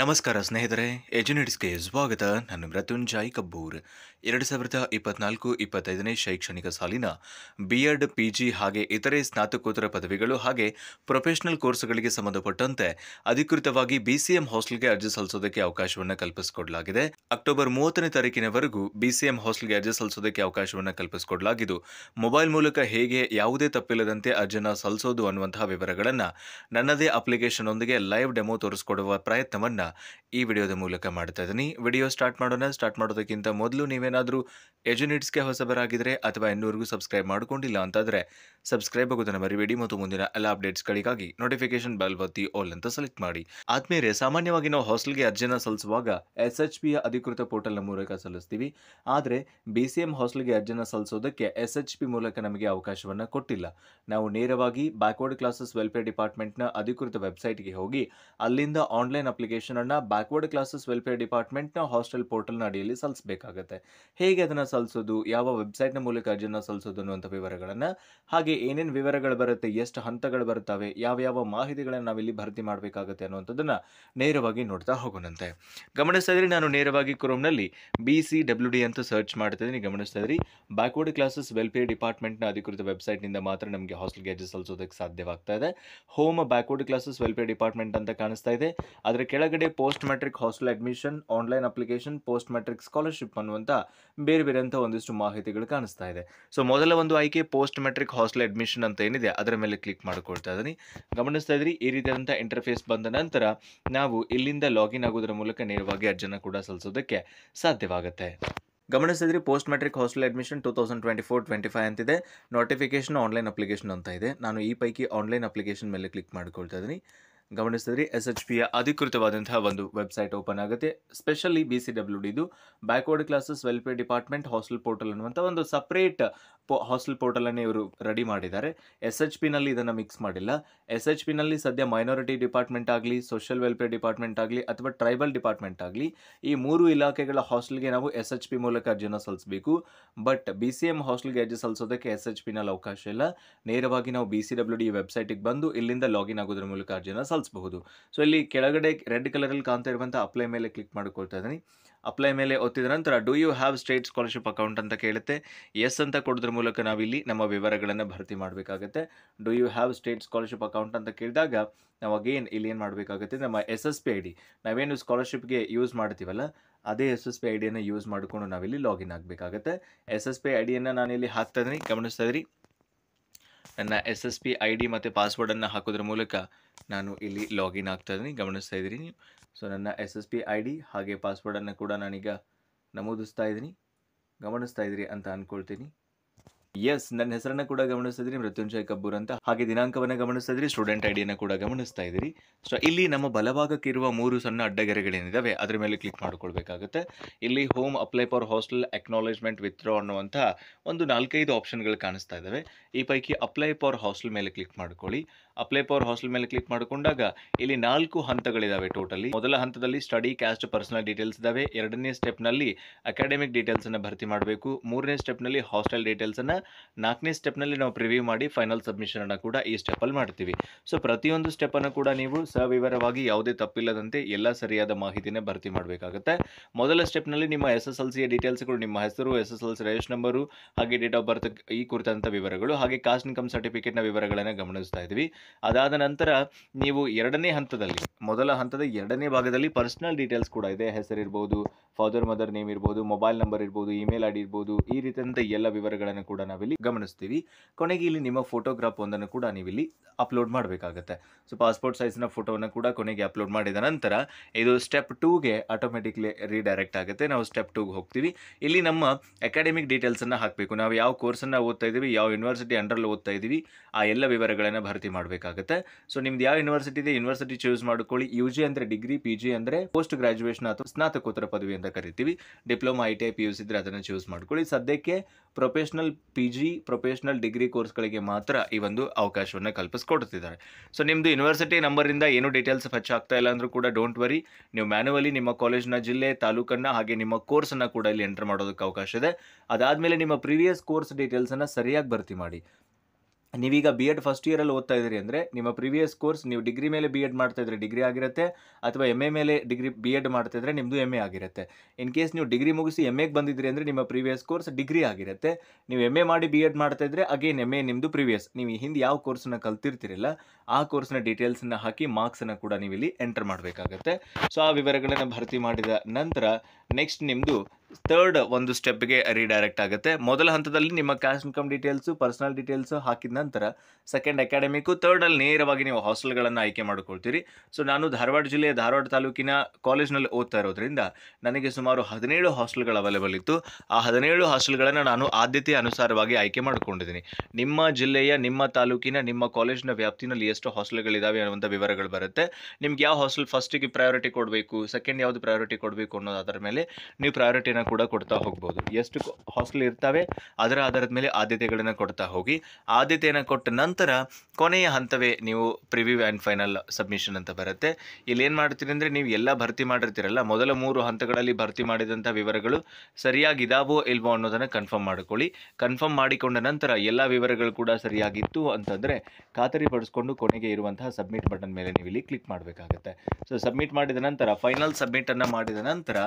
ನಮಸ್ಕಾರ ಸ್ನೇಹಿತರೆ ಎಜುನೆಟ್ಸ್ಗೆ ಸ್ವಾಗತ ನಾನು ಮೃತ್ಯುಂಜಾಯ್ ಕಬ್ಬೂರ್ ಎರಡು ಸಾವಿರದ ಇಪ್ಪತ್ನಾಲ್ಕು ಇಪ್ಪತ್ತೈದನೇ ಶೈಕ್ಷಣಿಕ ಸಾಲಿನ ಬಿಎಡ್ ಪಿಜಿ ಹಾಗೆ ಇತರೆ ಸ್ನಾತಕೋತ್ತರ ಪದವಿಗಳು ಹಾಗೆ ಪ್ರೊಫೆಷನಲ್ ಕೋರ್ಸ್ಗಳಿಗೆ ಸಂಬಂಧಪಟ್ಟಂತೆ ಅಧಿಕೃತವಾಗಿ ಬಿಸಿಎಂ ಹಾಸ್ಟೆಲ್ಗೆ ಅರ್ಜಿ ಸಲ್ಲಿಸೋದಕ್ಕೆ ಅವಕಾಶವನ್ನು ಕಲ್ಪಿಸಿಕೊಡಲಾಗಿದೆ ಅಕ್ಟೋಬರ್ ಮೂವತ್ತನೇ ತಾರೀಕಿನವರೆಗೂ ಬಿಸಿಎಂ ಹಾಸ್ಟೆಲ್ಗೆ ಅರ್ಜಿ ಸಲ್ಲಿಸೋದಕ್ಕೆ ಅವಕಾಶವನ್ನು ಕಲ್ಪಿಸಿಕೊಡಲಾಗಿದ್ದು ಮೊಬೈಲ್ ಮೂಲಕ ಹೇಗೆ ಯಾವುದೇ ತಪ್ಪಿಲ್ಲದಂತೆ ಅರ್ಜಿನ ಸಲ್ಲಿಸೋದು ಅನ್ನುವಂತಹ ವಿವರಗಳನ್ನು ನನ್ನದೇ ಅಪ್ಲಿಕೇಶನ್ನೊಂದಿಗೆ ಲೈವ್ ಡೆಮೋ ತೋರಿಸಿಕೊಡುವ ಪ್ರಯತ್ನವನ್ನು ಈ ವಿಡಿಯೋದ ಮೂಲಕ ಮಾಡ್ತಾ ಇದ್ದೀನಿ ವಿಡಿಯೋ ಸ್ಟಾರ್ಟ್ ಮಾಡೋಣ ಸ್ಟಾರ್ಟ್ ಮಾಡೋದಕ್ಕಿಂತ ಮೊದಲು ನೀವೇ ನೀವೇನಾದರೂ ಎಜುನಿಟ್ಸ್ಗೆ ಹೊಸಬರಾಗಿದ್ದರೆ ಅಥವಾ ಇನ್ನೂರಿಗೂ ಸಬ್ಸ್ಕ್ರೈಬ್ ಮಾಡಿಕೊಂಡಿಲ್ಲ ಅಂತಾದರೆ ಸಬ್ಸ್ಕ್ರೈಬ್ ಆಗೋದನ್ನು ಮರಿಬೇಡಿ ಮತ್ತು ಮುಂದಿನ ಎಲ್ಲ ಅಪ್ಡೇಟ್ಸ್ಗಳಿಗಾಗಿ ನೋಟಿಫಿಕೇಶನ್ ಬೆಲ್ ಒತ್ತಿ ಆಲ್ ಅಂತ ಸೆಲೆಕ್ಟ್ ಮಾಡಿ ಆದ್ಮೇಲೆ ಸಾಮಾನ್ಯವಾಗಿ ನಾವು ಹಾಸ್ಟೆಲ್ಗೆ ಅರ್ಜಿಯನ್ನು ಸಲ್ಲಿಸುವಾಗ ಎಸ್ ಎಚ್ ಪಿಯ ಅಧಿಕೃತ ಪೋರ್ಟಲ್ನ ಮೂಲಕ ಸಲ್ಲಿಸ್ತೀವಿ ಆದರೆ ಬಿ ಸಿ ಎಂ ಹಾಸ್ಟೆಲ್ಗೆ ಅರ್ಜಿಯನ್ನು ಸಲ್ಲಿಸೋದಕ್ಕೆ ಎಸ್ ಎಚ್ ಪಿ ಮೂಲಕ ನಮಗೆ ಅವಕಾಶವನ್ನು ಕೊಟ್ಟಿಲ್ಲ ನಾವು ನೇರವಾಗಿ ಬ್ಯಾಕ್ವರ್ಡ್ ಕ್ಲಾಸಸ್ ವೆಲ್ಫೇರ್ ಡಿಪಾರ್ಟ್ಮೆಂಟ್ನ ಅಧಿಕೃತ ವೆಬ್ಸೈಟ್ಗೆ ಹೋಗಿ ಅಲ್ಲಿಂದ ಆನ್ಲೈನ್ ಅಪ್ಲಿಕೇಶನನ್ನು ಬ್ಯಾಕ್ವರ್ಡ್ ಕ್ಲಾಸಸ್ ವೆಲ್ಫೇರ್ ಡಿಪಾರ್ಟ್ಮೆಂಟ್ನ ಹಾಸ್ಟೆಲ್ ಪೋರ್ಟಲ್ನ ಅಡಿಯಲ್ಲಿ ಸಲ್ಲಿಸಬೇಕಾಗತ್ತೆ ಹೇಗೆ ಅದನ್ನು ಸಲ್ಲಿಸೋದು ಯಾವ ವೆಬ್ಸೈಟ್ನ ಮೂಲಕ ಅರ್ಜಿಯನ್ನು ಸಲ್ಲಿಸೋದು ಅನ್ನುವಂಥ ವಿವರಗಳನ್ನು ಹಾಗೆ ಏನೇನು ವಿವರಗಳು ಬರುತ್ತೆ ಎಷ್ಟು ಹಂತಗಳು ಬರ್ತವೆ ಯಾವ ಯಾವ ಮಾಹಿತಿಗಳನ್ನು ನಾವಿಲ್ಲಿ ಭರ್ತಿ ಮಾಡಬೇಕಾಗುತ್ತೆ ಅನ್ನುವಂಥದ್ದನ್ನು ನೇರವಾಗಿ ನೋಡ್ತಾ ಹೋಗೋಣಂತೆ ಗಮನಿಸ್ತಾ ಇದ್ರಿ ನಾನು ನೇರವಾಗಿ ಕ್ರೋಮ್ನಲ್ಲಿ ಬಿ ಸಿ ಡಬ್ಲ್ಯೂ ಡಿ ಅಂತ ಸರ್ಚ್ ಮಾಡ್ತಾ ಇದ್ದೀನಿ ಗಮನಿಸ್ತಾ ಇದ್ರಿ ಬ್ಯಾಕ್ವರ್ಡ್ ಕ್ಲಾಸಸ್ ವೆಲ್ಫೇರ್ ಡಿಪಾರ್ಟ್ಮೆಂಟ್ನ ಅಧಿಕೃತ ವೆಬ್ಸೈಟ್ನಿಂದ ಮಾತ್ರ ನಮಗೆ ಹಾಸ್ಟೆಲ್ಗೆ ಅರ್ಜಿ ಸಲ್ಲಿಸೋದಕ್ಕೆ ಸಾಧ್ಯವಾಗ್ತಾ ಇದೆ home backward classes welfare department ಅಂತ ಕಾಣಿಸ್ತಾ ಇದೆ ಅದರ ಕೆಳಗಡೆ post matric hostel admission online application post matric scholarship ಅನ್ನುವಂಥ ಬೇರೆ ಬೇರೆ ಅಂತ ಒಂದಿಷ್ಟು ಮಾಹಿತಿಗಳು ಕಾಣಿಸ್ತಾ ಇದೆ ಸೊ ಮೊದಲ ಒಂದು ಆಯ್ಕೆ ಪೋಸ್ಟ್ ಮೆಟ್ರಿಕ್ ಹಾಸ್ಟೆಲ್ ಅಡ್ಮಿಷನ್ ಅಂತ ಏನಿದೆ ಅದರ ಮೇಲೆ ಕ್ಲಿಕ್ ಮಾಡ್ಕೊಳ್ತಾ ಇದ್ದೀನಿ ಗಮನಿಸ್ತಾ ಇದ್ರಿ ಈ ರೀತಿಯಾದಂಥ ಇಂಟರ್ಫೇಸ್ ಬಂದ ನಂತರ ನಾವು ಇಲ್ಲಿಂದ ಲಾಗಿನ್ ಆಗೋದ್ರ ಮೂಲಕ ನೇರವಾಗಿ ಅರ್ಜನ ಕೂಡ ಸಲ್ಲಿಸೋದಕ್ಕೆ ಸಾಧ್ಯವಾಗುತ್ತೆ ಗಮನಿಸಿದ್ರಿ post matric hostel admission two thousand twenty four twenty five ಅಂತಿದೆ ನೋಟಿಫಿಕೇಶನ್ ಆನ್ಲೈನ್ ಅಪ್ಲಿಕೇಶನ್ ಅಂತ ಇದೆ ನಾನು ಈ ಪೈಕಿ ಆನ್ಲೈನ್ ಅಪ್ಲಿಕೇಶನ್ ಮೇಲೆ ಕ್ಲಿಕ್ ಮಾಡ್ಕೊಳ್ತಾ ಇದ್ದೀನಿ ಗಮನಿಸಿದ್ರಿ ಎಸ್ ಎಚ್ ಪಿಯ ಅಧಿಕೃತವಾದಂತಹ ಒಂದು ವೆಬ್ಸೈಟ್ ಓಪನ್ ಆಗುತ್ತೆ ಸ್ಪೆಷಲಿ ಬಿ ಸಿ ಡಬ್ಲ್ಯೂ ಡಿದು backward classes welfare department hostel portal ಅನ್ನುವಂಥ ಒಂದು ಸಪ್ರೇಟ್ ಪೋ ಹಾಸ್ಟೆಲ್ ಪೋರ್ಟಲನ್ನೇ ಇವರು ರೆಡಿ ಮಾಡಿದ್ದಾರೆ ಎಸ್ ಎಚ್ ಪಿನಲ್ಲಿ ಇದನ್ನು ಮಿಕ್ಸ್ ಮಾಡಿಲ್ಲ ಎಸ್ ಎಚ್ ಪಿನಲ್ಲಿ ಸದ್ಯ ಮೈನಾರಿಟಿ ಡಿಪಾರ್ಟ್ಮೆಂಟ್ ಆಗಲಿ ಸೋಷಿಯಲ್ ವೆಲ್ಫೇರ್ ಡಿಪಾರ್ಟ್ಮೆಂಟ್ ಆಗಲಿ ಅಥವಾ ಟ್ರೈಬಲ್ ಡಿಪಾರ್ಟ್ಮೆಂಟ್ ಆಗಲಿ ಈ ಮೂರು ಇಲಾಖೆಗಳ ಹಾಸ್ಟೆಲ್ಗೆ ನಾವು ಎಸ್ ಎಚ್ ಪಿ ಮೂಲಕ ಅರ್ಜಿನ ಸಲ್ಲಿಸಬೇಕು ಬಟ್ ಬಿ ಸಿ ಎಂ ಹಾಸ್ಟೆಲ್ಗೆ ಅರ್ಜಿ ಸಲ್ಲಿಸೋದಕ್ಕೆ ಎಸ್ ಎಚ್ ಪಿನಲ್ಲಿ ಅವಕಾಶ ಇಲ್ಲ ನೇರವಾಗಿ ನಾವು ಬಿ ಸಿ ಡಬ್ಲ್ಯೂ ಡಿ ವೆಬ್ಸೈಟಿಗೆ ಬಂದು ಇಲ್ಲಿಂದ ಲಾಗಿನ್ ಆಗೋದ್ರ ಮೂಲಕ ಅರ್ಜಿನ ಕಳಿಸಬಹುದು ಸೊ ಇಲ್ಲಿ ಕೆಳಗಡೆ ರೆಡ್ ಕಲರಲ್ಲಿ ಕಾಣ್ತಾ ಇರುವಂಥ ಅಪ್ಲೈ ಮೇಲೆ ಕ್ಲಿಕ್ ಮಾಡಿಕೊಳ್ತಾ ಇದ್ದೀನಿ ಅಪ್ಲೈ ಮೇಲೆ ಒತ್ತಿದ ನಂತರ do you have state scholarship account ಅಂತ ಕೇಳುತ್ತೆ ಎಸ್ ಅಂತ ಕೊಡೋದ್ರ ಮೂಲಕ ನಾವಿಲ್ಲಿ ನಮ್ಮ ವಿವರಗಳನ್ನು ಭರ್ತಿ ಮಾಡಬೇಕಾಗುತ್ತೆ do you have state scholarship account ಅಂತ ಕೇಳಿದಾಗ ನಾವು ಅಗೇನ್ ಇಲ್ಲಿ ಏನು ಮಾಡಬೇಕಾಗುತ್ತೆ ನಮ್ಮ S S P I D ನಾವೇನು ಸ್ಕಾಲರ್ಶಿಪ್ಗೆ ಯೂಸ್ ಮಾಡ್ತೀವಲ್ಲ ಅದೇ ಎಸ್ ಎಸ್ ಪಿ ಐ ಡಿಯನ್ನು ಯೂಸ್ ಮಾಡಿಕೊಂಡು ನಾವಿಲ್ಲಿ ಲಾಗಿನ್ ಆಗಬೇಕಾಗುತ್ತೆ ಎಸ್ ಎಸ್ ಪಿ ಐ ಡಿಯನ್ನು ನಾನಿಲ್ಲಿ ಹಾಕ್ತಾ ಇದ್ದೀನಿ ಗಮನಿಸ್ತಾ ಇದ್ರಿ ನನ್ನ S S P I D ಮತ್ತು ಪಾಸ್ವರ್ಡನ್ನು ಹಾಕೋದ್ರ ಮೂಲಕ ನಾನು ಇಲ್ಲಿ ಲಾಗಿನ್ ಆಗ್ತಾ ಇದ್ದೀನಿ ಗಮನಿಸ್ತಾ ಇದ್ದೀನಿ ನೀವು ಸೊ ನನ್ನ S S P I D ಹಾಗೆ ಪಾಸ್ವರ್ಡನ್ನು ಕೂಡ ನಾನೀಗ ನಮೂದಿಸ್ತಾ ಇದ್ದೀನಿ ಗಮನಿಸ್ತಾ ಇದ್ದೀರಿ ಅಂತ ಅಂದ್ಕೊಳ್ತೀನಿ ಎಸ್ ನನ್ನ ಹೆಸರನ್ನ ಕೂಡ ಗಮನಿಸ್ತಾ ಇದ್ರಿ ಮೃತ್ಯುಂಜಯ ಕಬ್ಬೂರ್ ಅಂತ ಹಾಗೆ ದಿನಾಂಕವನ್ನ ಗಮನಿಸ್ತಾ ಇದ್ರಿ ಸ್ಟೂಡೆಂಟ್ ಐಡಿಯನ್ನು ಕೂಡ ಗಮನಿಸ್ತಾ ಇದ್ರಿ ಸೊ ಇಲ್ಲಿ ನಮ್ಮ ಬಲಭಾಗಕ್ಕಿರುವ ಇರುವ ಮೂರು ಸಣ್ಣ ಅಡ್ಡಗೆರೆಗಳೇನಿದಾವೆ ಅದರ ಮೇಲೆ ಕ್ಲಿಕ್ ಮಾಡ್ಕೊಳ್ಬೇಕಾಗುತ್ತೆ ಇಲ್ಲಿ home apply for hostel acknowledgement ಡ್ರೋ ಅನ್ನುವಂಥ ಒಂದು ನಾಲ್ಕೈದು ಆಪ್ಷನ್ಗಳು ಕಾಣಿಸ್ತಾ ಇದ್ದಾವೆ ಈ ಪೈಕಿ ಅಪ್ಲೈ ಫಾರ್ ಹಾಸ್ಟೆಲ್ ಮೇಲೆ ಕ್ಲಿಕ್ ಮಾಡ್ಕೊಳ್ಳಿ ಅಪ್ಲೈ ಫಾರ್ ಹಾಸ್ಟೆಲ್ ಮೇಲೆ ಕ್ಲಿಕ್ ಮಾಡಿಕೊಂಡಾಗ ಇಲ್ಲಿ ನಾಲ್ಕು ಹಂತಗಳಿದಾವೆ ಟೋಟಲಿ ಮೊದಲ ಹಂತದಲ್ಲಿ ಸ್ಟಡಿ ಕ್ಯಾಸ್ಟ್ ಪರ್ಸನಲ್ ಡೀಟೇಲ್ಸ್ ಇದಾವೆ ಎರಡನೇ ಸ್ಟೆಪ್ನಲ್ಲಿ ಅಕಾಡೆಮಿಕ್ ಅನ್ನು ಭರ್ತಿ ಮಾಡಬೇಕು ಮೂರನೇ ಸ್ಟೆಪ್ನಲ್ಲಿ ಹಾಸ್ಟೆಲ್ ಡೀಟೇಲ್ಸನ್ನು ನಾಲ್ಕನೇ ಸ್ಟೆಪ್ನಲ್ಲಿ ನಾವು ಪ್ರಿವ್ಯೂ ಮಾಡಿ ಫೈನಲ್ ಸಬ್ಮಿಷನನ್ನು ಕೂಡ ಈ ಸ್ಟೆಪ್ಪಲ್ಲಿ ಮಾಡ್ತೀವಿ ಸೊ ಪ್ರತಿಯೊಂದು ಸ್ಟೆಪ್ಪನ್ನು ಕೂಡ ನೀವು ಸವಿವರವಾಗಿ ಯಾವುದೇ ತಪ್ಪಿಲ್ಲದಂತೆ ಎಲ್ಲ ಸರಿಯಾದ ಮಾಹಿತಿನೇ ಭರ್ತಿ ಮಾಡಬೇಕಾಗುತ್ತೆ ಮೊದಲ ಸ್ಟೆಪ್ನಲ್ಲಿ ನಿಮ್ಮ ಎಸ್ ಎಸ್ ಎಲ್ ಸಿಯ ಡೀಟೇಲ್ಸ್ಗಳು ನಿಮ್ಮ ಹೆಸರು ಎಸ್ ಎಸ್ ಎಲ್ ಸಿ ರೇಷ್ ನಂಬರು ಹಾಗೆ ಡೇಟ್ ಆಫ್ ಬರ್ತ್ ಈ ಕುರಿತಂಥ ವಿವರಗಳು ಹಾಗೆ ಕಾಸ್ಟ್ ಇನ್ಕಮ್ ಸರ್ಟಿಫಿಕೇಟ್ನ ವಿವರಗಳನ್ನು ಗಮನಿಸ್ತಾ ಇದ್ವಿ ಅದಾದ ನಂತರ ನೀವು ಎರಡನೇ ಹಂತದಲ್ಲಿ ಮೊದಲ ಹಂತದ ಎರಡನೇ ಭಾಗದಲ್ಲಿ ಪರ್ಸನಲ್ ಡೀಟೇಲ್ಸ್ ಕೂಡ ಇದೆ ಹೆಸರಿರ್ಬೋದು ಫಾದರ್ ಮದರ್ ನೇಮ್ ಇರ್ಬೋದು ಮೊಬೈಲ್ ನಂಬರ್ ಇರ್ಬೋದು ಇಮೇಲ್ ಐ ಡಿ ಇರ್ಬೋದು ಈ ರೀತಿಯಂಥ ಎಲ್ಲ ವಿವರಗಳನ್ನು ಕೂಡ ನಾವು ನಾವಿಲ್ಲಿ ಗಮನಿಸ್ತೀವಿ ಕೊನೆಗೆ ಇಲ್ಲಿ ನಿಮ್ಮ ಫೋಟೋಗ್ರಾಫ್ ಒಂದನ್ನು ಕೂಡ ನೀವಿಲ್ಲಿ ಅಪ್ಲೋಡ್ ಮಾಡಬೇಕಾಗುತ್ತೆ ಸೊ ಪಾಸ್ಪೋರ್ಟ್ ಸೈಜ್ನ ಫೋಟೋವನ್ನು ಕೂಡ ಕೊನೆಗೆ ಅಪ್ಲೋಡ್ ಮಾಡಿದ ನಂತರ ಇದು ಸ್ಟೆಪ್ ಟೂಗೆ ಆಟೋಮೆಟಿಕ್ಲಿ ರೀಡೈರೆಕ್ಟ್ ಆಗುತ್ತೆ ನಾವು ಸ್ಟೆಪ್ ಟೂಗೆ ಹೋಗ್ತೀವಿ ಇಲ್ಲಿ ನಮ್ಮ ಅಕಾಡೆಮಿಕ್ ಡೀಟೇಲ್ಸನ್ನು ಹಾಕಬೇಕು ನಾವು ಯಾವ ಕೋರ್ಸನ್ನು ಓದ್ತಾ ಇದ್ದೀವಿ ಯಾವ ಯೂನಿವರ್ಸಿಟಿ ಅಂಡರಲ್ಲಿ ಓದ್ತಾ ಇದ್ದೀವಿ ಆ ಎಲ್ಲ ವಿವರಗಳನ್ನು ಭರ್ತಿ ಮಾಡಬೇಕಾಗತ್ತೆ ಸೊ ನಿಮ್ದು ಯಾವ ಯೂನಿವರ್ಸಿಟಿ ಇದೆ ಯೂನಿವರ್ಸಿಟಿ ಚೂಸ್ ಮಾಡ್ಕೊಳ್ಳಿ ಯು ಜಿ ಅಂದರೆ ಡಿಗ್ರಿ ಪಿ ಜಿ ಅಂದರೆ ಪೋಸ್ಟ್ ಗ್ರಾಜುಯೇಷನ್ ಅಥವಾ ಸ್ನಾತಕೋತ್ತರ ಪದವಿ ಅಂತ ಕರಿತೀವಿ diploma I T I P U C ಇದ್ರೆ ಅದನ್ನು ಚೂಸ್ ಮಾಡ್ಕೊಳ್ಳಿ ಸದ್ಯಕ್ಕೆ professional P G professional degree ಕೋರ್ಸ್ಗಳಿಗೆ ಮಾತ್ರ ಈ ಒಂದು ಅವಕಾಶವನ್ನು ಕಲ್ಪಿಸ್ಕೊಡ್ತಿದ್ದಾರೆ ಸೊ ನಿಮ್ಮದು ಯೂನಿವರ್ಸಿಟಿ ನಂಬರಿಂದ ಏನು ಡೀಟೇಲ್ಸ್ ಫಚ್ ಆಗ್ತಾ ಇಲ್ಲ ಅಂದರೂ ಕೂಡ ಡೋಂಟ್ ವರಿ ನೀವು ಮ್ಯಾನುವಲಿ ನಿಮ್ಮ ಕಾಲೇಜ್ನ ಜಿಲ್ಲೆ ತಾಲೂಕನ್ನು ಹಾಗೆ ನಿಮ್ಮ ಕೋರ್ಸನ್ನು ಕೂಡ ಇಲ್ಲಿ ಎಂಟರ್ ಮಾಡೋದಕ್ಕೆ ಅವಕಾಶ ಇದೆ ಅದಾದಮೇಲೆ ನಿಮ್ಮ ಪ್ರೀವಿಯಸ್ ಕೋರ್ಸ್ ಡೀಟೇಲ್ಸನ್ನು ಸರಿಯಾಗಿ ಭರ್ತಿ ಮಾಡಿ ನೀವೀಗ ಬಿ ಎಡ್ ಫಸ್ಟ್ ಇಯರಲ್ಲಿ ಓದ್ತಾ ಇದ್ದೀರಿ ಅಂದರೆ ನಿಮ್ಮ ಪ್ರೀವಿಯಸ್ ಕೋರ್ಸ್ ನೀವು ಡಿಗ್ರಿ ಮೇಲೆ ಬಿ ಎಡ್ ಮಾಡ್ತಾ ಇದ್ದರೆ ಡಿಗ್ರಿ ಆಗಿರುತ್ತೆ ಅಥವಾ ಎಮ್ ಎ ಮೇಲೆ ಡಿಗ್ರಿ ಬಿ ಎಡ್ ಇದ್ರೆ ನಿಮ್ಮದು ಎಮ್ ಎ ಆಗಿರುತ್ತೆ ಇನ್ ಕೇಸ್ ನೀವು ಡಿಗ್ರಿ ಮುಗಿಸಿ ಎಮ್ ಎಗೆ ಬಂದಿದ್ರಿ ಅಂದರೆ ನಿಮ್ಮ ಪ್ರೀವಿಯಸ್ ಕೋರ್ಸ್ ಡಿಗ್ರಿ ಆಗಿರುತ್ತೆ ನೀವು ಎಮ್ ಎ ಮಾಡಿ ಬಿ ಎಡ್ ಮಾಡ್ತಾ ಇದ್ದರೆ ಅಗೇನ್ ಎಮ್ ಎ ನಿಮ್ಮದು ಪ್ರೀವಿಯಸ್ ನೀವು ಹಿಂದೆ ಯಾವ ಕೋರ್ಸನ್ನ ಕಲ್ತಿರ್ತಿರಲ್ಲ ಆ ಕೋರ್ಸ್ನ ಡೀಟೇಲ್ಸನ್ನು ಹಾಕಿ ಮಾರ್ಕ್ಸನ್ನು ಕೂಡ ನೀವು ಇಲ್ಲಿ ಎಂಟರ್ ಮಾಡಬೇಕಾಗತ್ತೆ ಸೊ ಆ ವಿವರಗಳನ್ನು ಭರ್ತಿ ಮಾಡಿದ ನಂತರ ನೆಕ್ಸ್ಟ್ ನಿಮ್ಮದು ಥರ್ಡ್ ಒಂದು ಸ್ಟೆಪ್ಗೆ ರೀಡೈರೆಕ್ಟ್ ಆಗುತ್ತೆ ಮೊದಲ ಹಂತದಲ್ಲಿ ನಿಮ್ಮ cash income details personal details ಹಾಕಿದ ನಂತರ ಸೆಕೆಂಡ್ ಅಕಾಡೆಮಿಕ್ಕು ತರ್ಡಲ್ಲಿ ನೇರವಾಗಿ ನೀವು ಹಾಸ್ಟೆಲ್ಗಳನ್ನು ಆಯ್ಕೆ ಮಾಡ್ಕೊಳ್ತೀರಿ ಸೊ ನಾನು ಧಾರವಾಡ ಜಿಲ್ಲೆಯ ಧಾರವಾಡ ತಾಲೂಕಿನ ಕಾಲೇಜ್ನಲ್ಲಿ ಓದ್ತಾ ಇರೋದ್ರಿಂದ ನನಗೆ ಸುಮಾರು ಹದಿನೇಳು ಹಾಸ್ಟೆಲ್ಗಳು ಅವೈಲೇಬಲ್ ಇತ್ತು ಆ ಹದಿನೇಳು ಹಾಸ್ಟೆಲ್ಗಳನ್ನು ನಾನು ಆದ್ಯತೆ ಅನುಸಾರವಾಗಿ ಆಯ್ಕೆ ಮಾಡಿಕೊಂಡಿದ್ದೀನಿ ನಿಮ್ಮ ಜಿಲ್ಲೆಯ ನಿಮ್ಮ ತಾಲೂಕಿನ ನಿಮ್ಮ ಕಾಲೇಜಿನ ವ್ಯಾಪ್ತಿನಲ್ಲಿ ಎಷ್ಟು ಹಾಸ್ಟೆಲ್ಗಳಿದ್ದಾವೆ ಅನ್ನುವಂಥ ವಿವರಗಳು ಬರುತ್ತೆ ನಿಮ್ಗೆ ಯಾವ ಹಾಸ್ಟೆಲ್ ಫಸ್ಟಿಗೆ ಪ್ರಯಾರಿಟಿ ಕೊಡಬೇಕು ಸೆಕೆಂಡ್ ಯಾವುದು ಪ್ರಯಾರಿಟಿ ಕೊಡಬೇಕು ಅನ್ನೋದಾದ್ರ ಮೇಲೆ ನೀವು ಪ್ರಯಾರಿಟಿ ಆದ್ಯತೆಯನ್ನು ಕೂಡ ಕೊಡ್ತಾ ಹೋಗ್ಬೋದು ಎಷ್ಟು ಹಾಸ್ಟೆಲ್ ಇರ್ತವೆ ಅದರ ಆಧಾರದ ಮೇಲೆ ಆದ್ಯತೆಗಳನ್ನು ಕೊಡ್ತಾ ಹೋಗಿ ಆದ್ಯತೆಯನ್ನು ಕೊಟ್ಟ ನಂತರ ಕೊನೆಯ ಹಂತವೇ ನೀವು ಪ್ರಿವ್ಯೂ ಆ್ಯಂಡ್ ಫೈನಲ್ ಸಬ್ಮಿಷನ್ ಅಂತ ಬರುತ್ತೆ ಇಲ್ಲಿ ಏನು ಮಾಡ್ತೀರಿ ಅಂದರೆ ನೀವು ಎಲ್ಲ ಭರ್ತಿ ಮಾಡಿರ್ತೀರಲ್ಲ ಮೊದಲ ಮೂರು ಹಂತಗಳಲ್ಲಿ ಭರ್ತಿ ಮಾಡಿದಂಥ ವಿವರಗಳು ಸರಿಯಾಗಿ ಇದಾವೋ ಇಲ್ವೋ ಅನ್ನೋದನ್ನು ಕನ್ಫರ್ಮ್ ಮಾಡ್ಕೊಳ್ಳಿ ಕನ್ಫರ್ಮ್ ಮಾಡಿಕೊಂಡ ನಂತರ ಎಲ್ಲ ವಿವರಗಳು ಕೂಡ ಸರಿಯಾಗಿತ್ತು ಅಂತಂದರೆ ಖಾತರಿಪಡಿಸ್ಕೊಂಡು ಕೊನೆಗೆ ಇರುವಂತಹ ಸಬ್ಮಿಟ್ ಬಟನ್ ಮೇಲೆ ನೀವು ಇಲ್ಲಿ ಕ್ಲಿಕ್ ಮಾಡಬೇಕಾಗುತ್ತೆ ಸೊ ಸಬ್ಮಿಟ್ ಮಾಡಿದ ನಂತರ ಫೈನಲ್ ಸಬ್ಮಿಟನ್ನು ಮಾಡಿದ ನಂತರ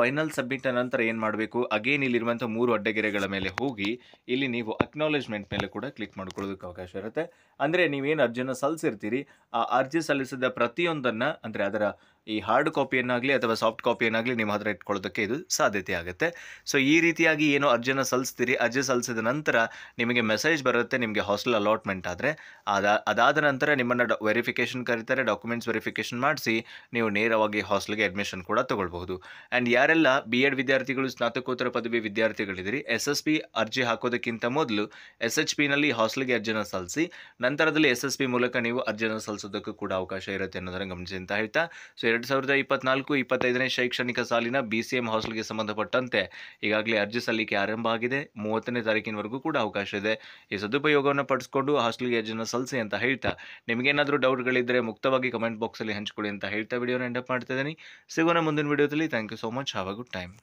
ಫೈನಲ್ ಸಬ್ಮಿಟ್ ನಂತರ ನಂತರ ಏನು ಮಾಡಬೇಕು ಅಗೇನ್ ಇಲ್ಲಿರುವಂಥ ಮೂರು ಅಡ್ಡಗೆರೆಗಳ ಮೇಲೆ ಹೋಗಿ ಇಲ್ಲಿ ನೀವು ಅಕ್ನಾಲೇಜ್ಮೆಂಟ್ ಮೇಲೆ ಕೂಡ ಕ್ಲಿಕ್ ಮಾಡ್ಕೊಳ್ಳೋದಕ್ಕೆ ಅವಕಾಶ ಇರುತ್ತೆ ಅಂದರೆ ನೀವೇನು ಅರ್ಜಿನ ಸಲ್ಲಿಸಿರ್ತೀರಿ ಆ ಅರ್ಜಿ ಸಲ್ಲಿಸಿದ ಪ್ರತಿಯೊಂದನ್ನ ಅಂದ್ರೆ ಅದರ ಈ ಹಾರ್ಡ್ ಕಾಪಿಯನ್ನಾಗಲಿ ಅಥವಾ ಸಾಫ್ಟ್ ಕಾಪಿಯನ್ನಾಗಲಿ ನಿಮ್ಮ ಹತ್ರ ಇಟ್ಕೊಳ್ಳೋದಕ್ಕೆ ಇದು ಸಾಧ್ಯತೆ ಆಗುತ್ತೆ ಸೊ ಈ ರೀತಿಯಾಗಿ ಏನೋ ಅರ್ಜಿನ ಸಲ್ಲಿಸ್ತೀರಿ ಅರ್ಜಿ ಸಲ್ಲಿಸಿದ ನಂತರ ನಿಮಗೆ ಮೆಸೇಜ್ ಬರುತ್ತೆ ನಿಮಗೆ ಹಾಸ್ಟೆಲ್ ಅಲಾಟ್ಮೆಂಟ್ ಆದರೆ ಅದಾದ ನಂತರ ನಿಮ್ಮನ್ನು ವೆರಿಫಿಕೇಶನ್ ವೆರಿಫಿಕೇಷನ್ ಕರೀತಾರೆ ಡಾಕ್ಯುಮೆಂಟ್ಸ್ ವೆರಿಫಿಕೇಶನ್ ಮಾಡಿಸಿ ನೀವು ನೇರವಾಗಿ ಹಾಸ್ಟೆಲ್ಗೆ ಅಡ್ಮಿಷನ್ ಕೂಡ ತೊಗೊಳ್ಬಹುದು ಆ್ಯಂಡ್ ಯಾರೆಲ್ಲ ಬಿ ಎಡ್ ವಿದ್ಯಾರ್ಥಿಗಳು ಸ್ನಾತಕೋತ್ತರ ಪದವಿ ವಿದ್ಯಾರ್ಥಿಗಳಿದ್ದೀರಿ ಎಸ್ ಎಸ್ ಪಿ ಅರ್ಜಿ ಹಾಕೋದಕ್ಕಿಂತ ಮೊದಲು ಎಸ್ ಎಚ್ ಪಿನಲ್ಲಿ ಹಾಸ್ಟೆಲ್ಗೆ ಅರ್ಜಿನ ಸಲ್ಲಿಸಿ ನಂತರದಲ್ಲಿ ಎಸ್ ಎಸ್ ಪಿ ಮೂಲಕ ನೀವು ಅರ್ಜಿನ ಸಲ್ಲಿಸೋದಕ್ಕೂ ಕೂಡ ಅವಕಾಶ ಇರುತ್ತೆ ಅನ್ನೋದನ್ನು ಗಮನಿಸಿ ಅಂತ ಹೇಳ್ತಾ ಸೊ ಎರಡು ಸಾವಿರದ ಇಪ್ಪತ್ನಾಲ್ಕು ಇಪ್ಪತ್ತೈದನೇ ಶೈಕ್ಷಣಿಕ ಸಾಲಿನ ಬಿಸಿಎಂ ಹಾಸ್ಟೆಲ್ಗೆ ಸಂಬಂಧಪಟ್ಟಂತೆ ಈಗಾಗಲೇ ಅರ್ಜಿ ಸಲ್ಲಿಕೆ ಆರಂಭ ಆಗಿದೆ ಮೂವತ್ತನೇ ತಾರೀಕಿನವರೆಗೂ ಕೂಡ ಅವಕಾಶ ಇದೆ ಈ ಸದುಪಯೋಗವನ್ನು ಪಡಿಸಿಕೊಂಡು ಹಾಸ್ಟೆಲ್ಗೆ ಅರ್ಜಿನ ಸಲ್ಲಿಸಿ ಅಂತ ಹೇಳ್ತಾ ನಿಮಗೇನಾದರೂ ಡೌಟ್ಗಳಿದ್ದರೆ ಮುಕ್ತವಾಗಿ ಕಮೆಂಟ್ ಬಾಕ್ಸಲ್ಲಿ ಹಂಚಿಕೊಳ್ಳಿ ಅಂತ ಹೇಳ್ತಾ ವಿಡಿಯೋನ ಎಂಡಪ್ ಮಾಡ್ತಾ ಇದ್ದೀನಿ ಸಿಗೋಣ ಮುಂದಿನ ವಿಡಿಯೋದಲ್ಲಿ thank you so much have a good time